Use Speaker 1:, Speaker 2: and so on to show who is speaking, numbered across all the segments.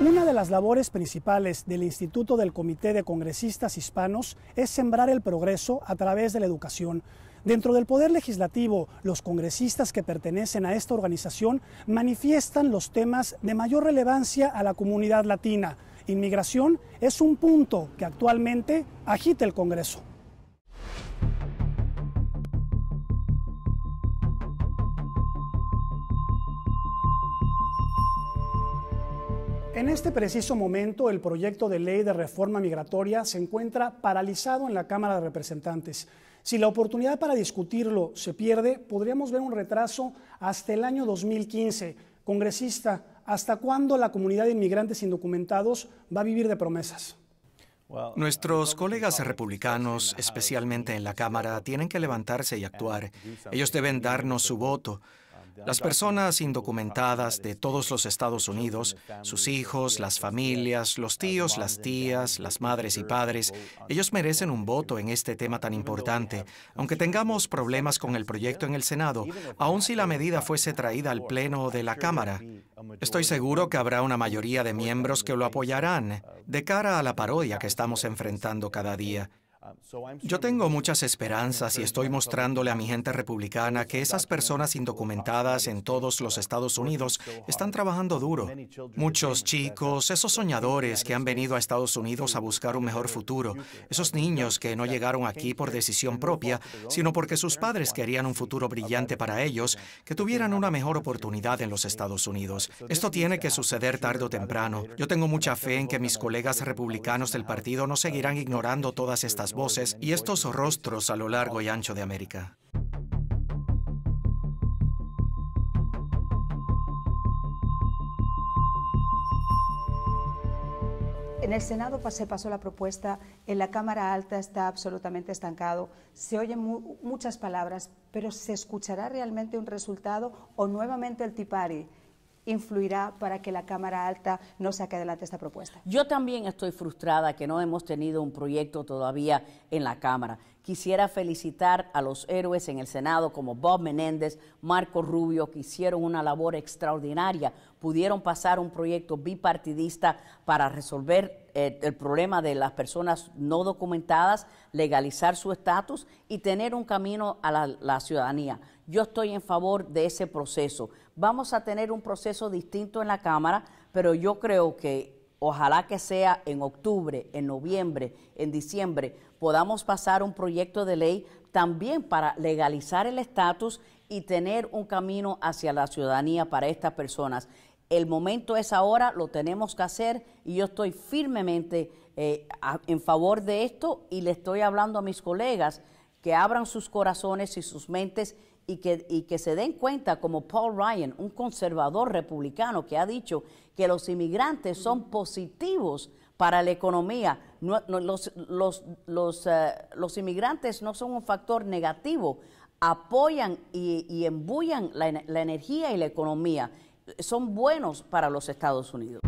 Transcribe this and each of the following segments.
Speaker 1: Una de las labores principales del Instituto del Comité de Congresistas Hispanos es sembrar el progreso a través de la educación. Dentro del Poder Legislativo, los congresistas que pertenecen a esta organización manifiestan los temas de mayor relevancia a la comunidad latina. Inmigración es un punto que actualmente agita el Congreso. En este preciso momento, el proyecto de ley de reforma migratoria se encuentra paralizado en la Cámara de Representantes. Si la oportunidad para discutirlo se pierde, podríamos ver un retraso hasta el año 2015. Congresista, ¿hasta cuándo la comunidad de inmigrantes indocumentados va a vivir de promesas?
Speaker 2: Nuestros colegas republicanos, especialmente en la Cámara, tienen que levantarse y actuar. Ellos deben darnos su voto. Las personas indocumentadas de todos los Estados Unidos, sus hijos, las familias, los tíos, las tías, las madres y padres, ellos merecen un voto en este tema tan importante. Aunque tengamos problemas con el proyecto en el Senado, aun si la medida fuese traída al Pleno de la Cámara, estoy seguro que habrá una mayoría de miembros que lo apoyarán de cara a la parodia que estamos enfrentando cada día. Um, Yo tengo muchas esperanzas y estoy mostrándole a mi gente republicana que esas personas indocumentadas en todos los Estados Unidos están trabajando duro. Muchos chicos, esos soñadores que han venido a Estados Unidos a buscar un mejor futuro, esos niños que no llegaron aquí por decisión propia, sino porque sus padres querían un futuro brillante para ellos, que tuvieran una mejor oportunidad en los Estados Unidos. Esto tiene que suceder tarde o temprano. Yo tengo mucha fe en que mis colegas republicanos del partido no seguirán ignorando todas estas voces y estos rostros a lo largo y ancho de América.
Speaker 3: En el Senado se pasó la propuesta, en la Cámara Alta está absolutamente estancado, se oyen muchas palabras, pero ¿se escuchará realmente un resultado o nuevamente el tipari? influirá para que la Cámara Alta no saque adelante esta propuesta.
Speaker 4: Yo también estoy frustrada que no hemos tenido un proyecto todavía en la Cámara. Quisiera felicitar a los héroes en el Senado como Bob Menéndez, Marco Rubio, que hicieron una labor extraordinaria. Pudieron pasar un proyecto bipartidista para resolver eh, el problema de las personas no documentadas, legalizar su estatus y tener un camino a la ciudadanía. Yo estoy en favor de ese proceso. Vamos a tener un proceso distinto en la Cámara, pero yo creo que ojalá que sea en octubre, en noviembre, en diciembre, podamos pasar un proyecto de ley también para legalizar el estatus y tener un camino hacia la ciudadanía para estas personas el momento es ahora, lo tenemos que hacer y yo estoy firmemente eh, en favor de esto y le estoy hablando a mis colegas que abran sus corazones y sus mentes y que, que se den cuenta, como Paul Ryan, un conservador republicano que ha dicho que los inmigrantes son positivos para la economía. Eh, los, inmigrantes no son un factor negativo, apoyan y, y embullan la, la energía y la economía son buenos para los Estados Unidos.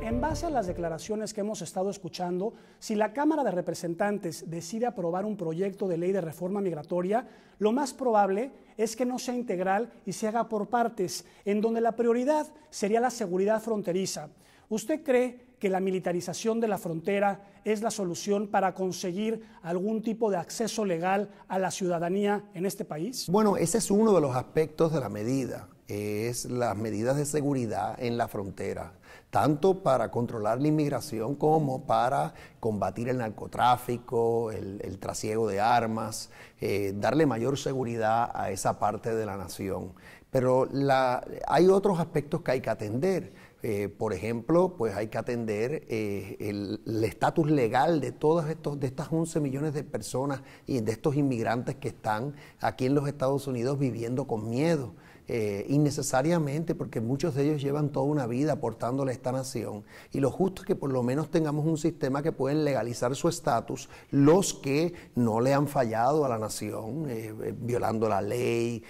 Speaker 1: En base a las declaraciones que hemos estado escuchando, si la Cámara de Representantes decide aprobar un proyecto de ley de reforma migratoria, lo más probable es que no sea integral y se haga por partes, en donde la prioridad sería la seguridad fronteriza. ¿Usted cree que la militarización de la frontera es la solución para conseguir algún tipo de acceso legal a la ciudadanía en este país? Bueno,
Speaker 5: ese es uno de los aspectos de la medida es las medidas de seguridad en la frontera, tanto para controlar la inmigración como para combatir el narcotráfico, el, trasiego de armas, eh, darle mayor seguridad a esa parte de la nación. Pero hay otros aspectos que hay que atender. Eh, por ejemplo, pues hay que atender eh, el estatus legal de todas de estas 11 millones de personas y de estos inmigrantes que están aquí en los Estados Unidos viviendo con miedo. Eh, innecesariamente, porque muchos de ellos llevan toda una vida aportándole a esta nación. Y lo justo es que por lo menos tengamos un sistema que pueda legalizar su estatus los que no le han fallado a la nación, eh, eh, violando la ley,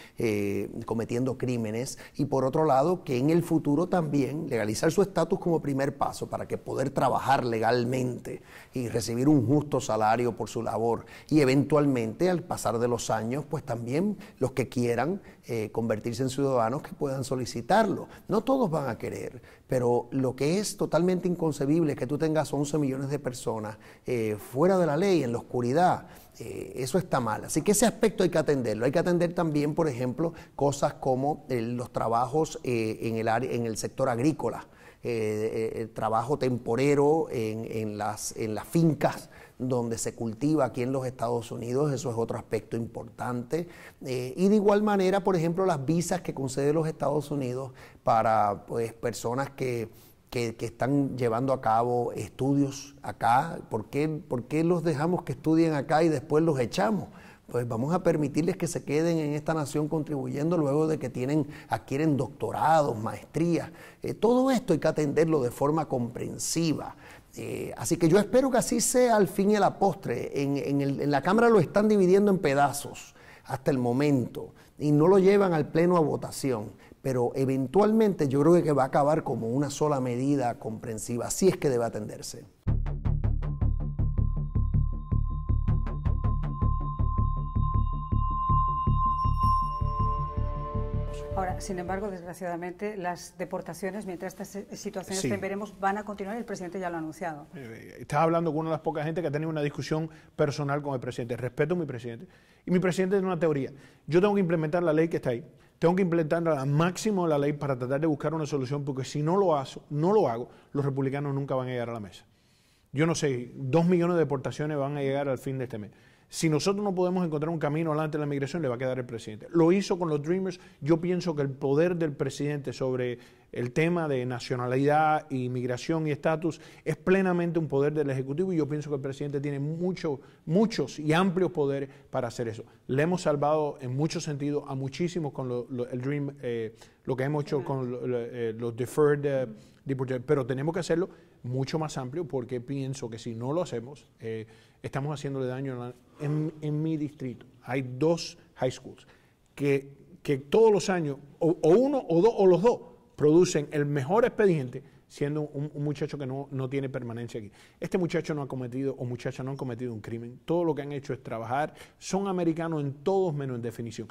Speaker 5: cometiendo crímenes. Y por otro lado, que en el futuro también legalizar su estatus como primer paso para que poder trabajar legalmente y recibir un justo salario por su labor. Y eventualmente, al pasar de los años, pues también los que quieran eh, convertirse en ciudadanos que puedan solicitarlo. No todos van a querer, pero lo que es totalmente inconcebible es que tú tengas 11 millones de personas eh, fuera de la ley, en la oscuridad. Eh, eso está mal. Así que ese aspecto hay que atenderlo. Hay que atender también, por ejemplo, cosas como los trabajos en, el sector agrícola. el trabajo temporero en las fincas donde se cultiva aquí en los Estados Unidos, eso es otro aspecto importante. Eh, y de igual manera, por ejemplo, las visas que concede los Estados Unidos para pues, personas que, están llevando a cabo estudios acá. ¿Por qué, los dejamos que estudien acá y después los echamos? pues vamos a permitirles que se queden en esta nación contribuyendo luego de que tienen, adquieren doctorados, maestrías. Eh, todo esto hay que atenderlo de forma comprensiva. Eh, así que yo espero que así sea al fin y a la postre. En, en, la Cámara lo están dividiendo en pedazos hasta el momento y no lo llevan al Pleno a votación. Pero eventualmente yo creo que va a acabar como una sola medida comprensiva, si es que debe atenderse.
Speaker 3: Ahora, sin embargo, desgraciadamente, las deportaciones, mientras estas eh, situaciones sí. veremos, van a continuar. y El presidente ya lo ha anunciado.
Speaker 6: Eh, eh, estás hablando con una de las pocas gente que ha tenido una discusión personal con el presidente. Respeto a mi presidente. Y mi presidente tiene una teoría. Yo tengo que implementar la ley que está ahí. Tengo que implementar al máximo la ley para tratar de buscar una solución, porque si no lo, hago, no lo hago, los republicanos nunca van a llegar a la mesa. Yo no sé, dos millones de deportaciones van a llegar al fin de este mes. Si nosotros no podemos encontrar un camino adelante de la migración, le va a quedar el presidente. Lo hizo con los Dreamers. Yo pienso que el poder del presidente sobre el tema de nacionalidad, y migración y estatus es plenamente un poder del Ejecutivo y yo pienso que el presidente tiene mucho, muchos y amplios poderes para hacer eso. Le hemos salvado en muchos sentidos a muchísimos con lo, el Dream, eh, lo que hemos hecho con eh, los deferred eh, pero tenemos que hacerlo mucho más amplio porque pienso que si no lo hacemos, eh, estamos haciéndole daño en, en, mi distrito. Hay dos high schools que, que todos los años, o, uno o dos o los dos, producen el mejor expediente siendo un, muchacho que no, tiene permanencia aquí. Este muchacho no ha cometido o muchacha no han cometido un crimen. Todo lo que han hecho es trabajar. Son americanos en todos menos en definición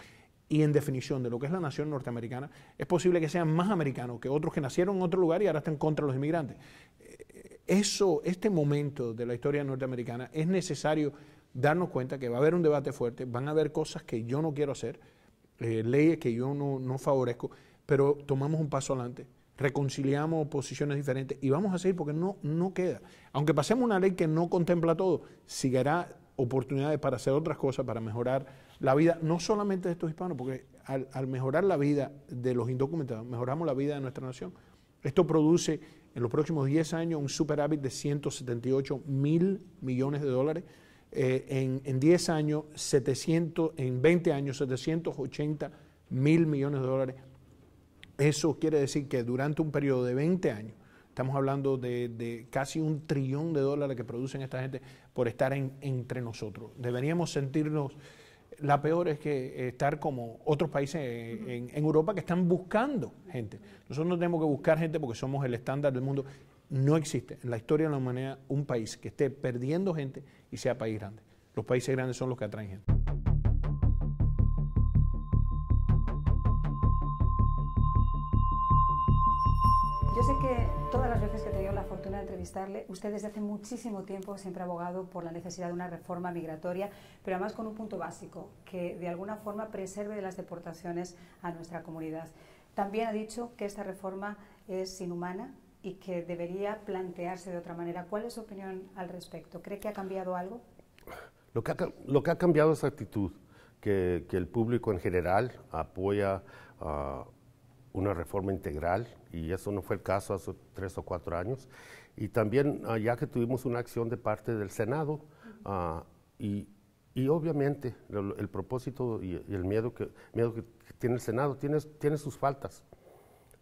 Speaker 6: y en definición de lo que es la nación norteamericana, es posible que sean más americanos que otros que nacieron en otro lugar y ahora están contra los inmigrantes. Eh, eso, este momento de la historia norteamericana es necesario darnos cuenta que va a haber un debate fuerte, van a haber cosas que yo no quiero hacer, eh, leyes que yo no, favorezco, pero tomamos un paso adelante reconciliamos posiciones diferentes y vamos a seguir porque no, no queda. Aunque pasemos una ley que no contempla todo, seguirá oportunidades para hacer otras cosas, para mejorar la vida, no solamente de estos hispanos, porque al, mejorar la vida de los indocumentados, mejoramos la vida de nuestra nación. Esto produce en los próximos 10 años un superávit de 178 mil millones de dólares. Eh, en, en, 10 años, 700, en 20 años, 780 mil millones de dólares. Eso quiere decir que durante un periodo de 20 años, Estamos hablando de, casi un trillón de dólares que producen esta gente por estar en, entre nosotros. Deberíamos sentirnos la peor es que estar como otros países en, en, Europa que están buscando gente. Nosotros no tenemos que buscar gente porque somos el estándar del mundo. No existe en la historia de la humanidad un país que esté perdiendo gente y sea país grande. Los países grandes son los que atraen gente.
Speaker 3: a entrevistarle. Usted desde hace muchísimo tiempo siempre ha abogado por la necesidad de una reforma migratoria, pero además con un punto básico, que de alguna forma preserve de las deportaciones a nuestra comunidad. También ha dicho que esta reforma es inhumana y que debería plantearse de otra manera. ¿Cuál es su opinión al respecto? ¿Cree que ha cambiado algo?
Speaker 7: Lo que ha, lo que ha cambiado es la actitud, que, el público en general apoya ah, una reforma integral y eso no fue el caso hace tres o cuatro años. Y también ah, ya que tuvimos una acción de parte del Senado ah, y, y, obviamente el, propósito y, el miedo que, miedo que tiene el Senado tiene, tiene sus faltas.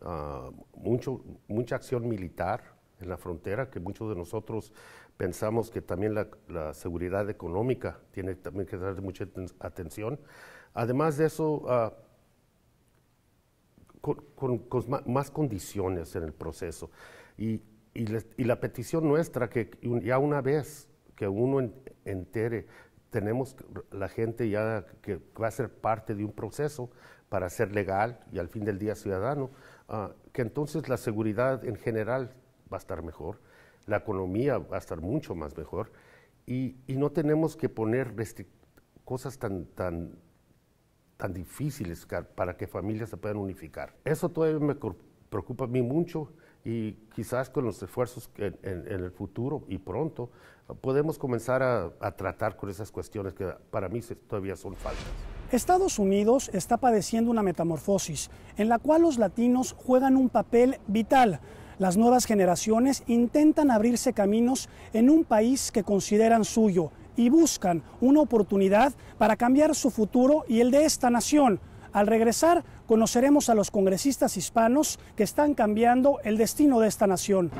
Speaker 7: Ah, mucho, mucha acción militar en la frontera que muchos de nosotros pensamos que también la, seguridad económica tiene también que dar mucha atención. Además de eso, con, con, más condiciones en el proceso. Y y, la petición nuestra, que ya una vez que uno entere, tenemos la gente ya que va a ser parte de un proceso para ser legal y al fin del día ciudadano, ah, que entonces la seguridad en general va a estar mejor, la economía va a estar mucho más mejor y, no tenemos que poner cosas tan, tan, tan difíciles para que familias se puedan unificar. Eso todavía me preocupa a mí mucho y quizás con los esfuerzos en, el futuro y pronto podemos comenzar a, tratar con esas cuestiones que para mí todavía son faltas.
Speaker 1: Estados Unidos está padeciendo una metamorfosis en la cual los latinos juegan un papel vital. Las nuevas generaciones intentan abrirse caminos en un país que consideran suyo y buscan una oportunidad para cambiar su futuro y el de esta nación. Al regresar, conoceremos a los congresistas hispanos que están cambiando el destino de esta nación.